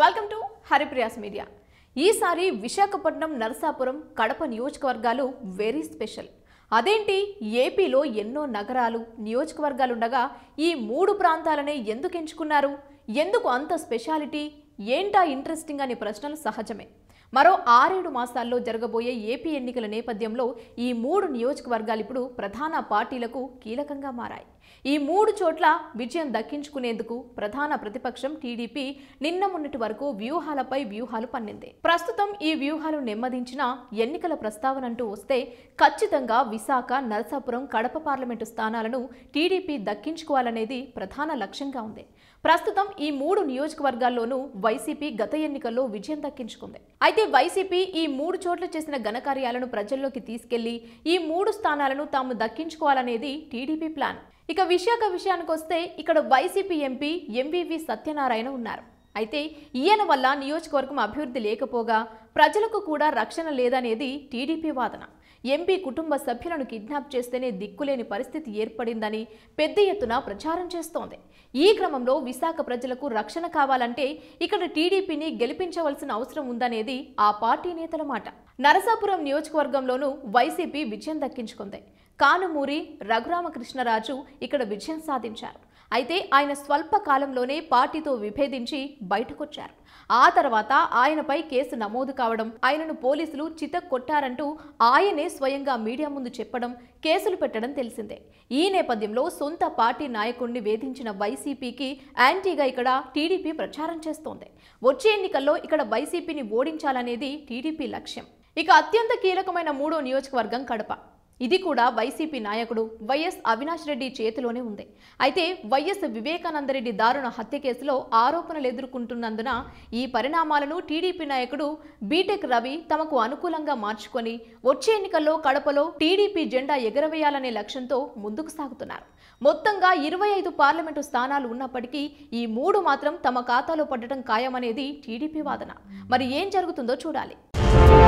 welcome to Haripriya's media ఈసారి విశాఖపట్నం నరసాపురం కడప నియోజకవర్గాలు very special అదేంటి ఏపీలో ఎన్నో నగరాలు నియోజకవర్గాలుండగా ఈ మూడు ప్రాంతాలనే ఎందుకు ఎంచుకున్నారు ఎందుకు అంత స్పెషాలిటీ ఏంటా ఇంట్రెస్టింగ్ అనే ప్రశ్నలు సహజమే మరో ఆరేడు మాసాల్లో జరగబోయే ఏపీ ఎన్నికల నేపథ్యంలో ఈ మూడు నియోజకవర్గాలు ఇప్పుడు ప్రధాన పార్టీలకు కీలకంగా మారాయి ఈ మూడు చోట్ల విజయం దక్కించుకునేందుకు ప్రధాన ప్రతిపక్షం టీడీపీ నిన్న మొన్నటి వరకు వ్యూహాలపై వ్యూహాలు పన్నింది ప్రస్తుతం ఈ వ్యూహాలు నెమ్మదించిన ఎన్నికల ప్రస్తావన వస్తే ఖచ్చితంగా విశాఖ నరసాపురం కడప పార్లమెంటు స్థానాలను టీడీపీ దక్కించుకోవాలనేది ప్రధాన లక్ష్యంగా ఉంది ప్రస్తుతం ఈ మూడు నియోజకవర్గాల్లోనూ వైసీపీ గత ఎన్నికల్లో విజయం దక్కించుకుంది అయితే వైసీపీ ఈ మూడు చోట్ల చేసిన ఘనకార్యాలను ప్రజల్లోకి తీసుకెళ్లి ఈ మూడు స్థానాలను తాము దక్కించుకోవాలనేది టీడీపీ ప్లాన్ ఇక విశాఖ విషయానికి వస్తే ఇక్కడ వైసీపీ ఎంపీ ఎంవివి సత్యనారాయణ ఉన్నారు అయితే ఈయన వల్ల నియోజకవర్గం అభివృద్ధి లేకపోగా ప్రజలకు కూడా రక్షణ లేదనేది టీడీపీ వాదన ఎంపీ కుటుంబ సభ్యులను కిడ్నాప్ చేస్తేనే దిక్కులేని పరిస్థితి ఏర్పడిందని పెద్ద ఎత్తున ప్రచారం చేస్తోంది ఈ క్రమంలో విశాఖ ప్రజలకు రక్షణ కావాలంటే ఇక్కడ టీడీపీని గెలిపించవలసిన అవసరం ఉందనేది ఆ పార్టీ నేతల మాట నరసాపురం నియోజకవర్గంలోనూ వైసీపీ విజయం దక్కించుకుంది కానుమూరి రఘురామకృష్ణరాజు ఇక్కడ విజయం సాధించారు అయితే ఆయన స్వల్ప కాలంలోనే పార్టీతో విభేదించి బయటకొచ్చారు ఆ తర్వాత ఆయనపై కేసు నమోదు కావడం ఆయనను పోలీసులు కొట్టారంటూ ఆయనే స్వయంగా మీడియా ముందు చెప్పడం కేసులు పెట్టడం తెలిసిందే ఈ నేపథ్యంలో సొంత పార్టీ నాయకుడిని వేధించిన వైసీపీకి యాంటీగా ఇక్కడ టీడీపీ ప్రచారం చేస్తోంది వచ్చే ఎన్నికల్లో ఇక్కడ వైసీపీని ఓడించాలనేది టీడీపీ లక్ష్యం ఇక అత్యంత కీలకమైన మూడో నియోజకవర్గం కడప ఇది కూడా వైసీపీ నాయకుడు వైఎస్ అవినాష్ రెడ్డి చేతిలోనే ఉంది అయితే వైఎస్ వివేకానందరెడ్డి దారుణ హత్య కేసులో ఆరోపణలు ఎదుర్కొంటున్నందున ఈ పరిణామాలను టీడీపీ నాయకుడు బీటెక్ రవి తమకు అనుకూలంగా మార్చుకొని వచ్చే ఎన్నికల్లో కడపలో టీడీపీ జెండా ఎగరవేయాలనే లక్ష్యంతో ముందుకు సాగుతున్నారు మొత్తంగా ఇరవై ఐదు పార్లమెంటు స్థానాలు ఉన్నప్పటికీ ఈ మూడు మాత్రం తమ ఖాతాలో పడటం ఖాయమనేది టీడీపీ వాదన మరి ఏం జరుగుతుందో చూడాలి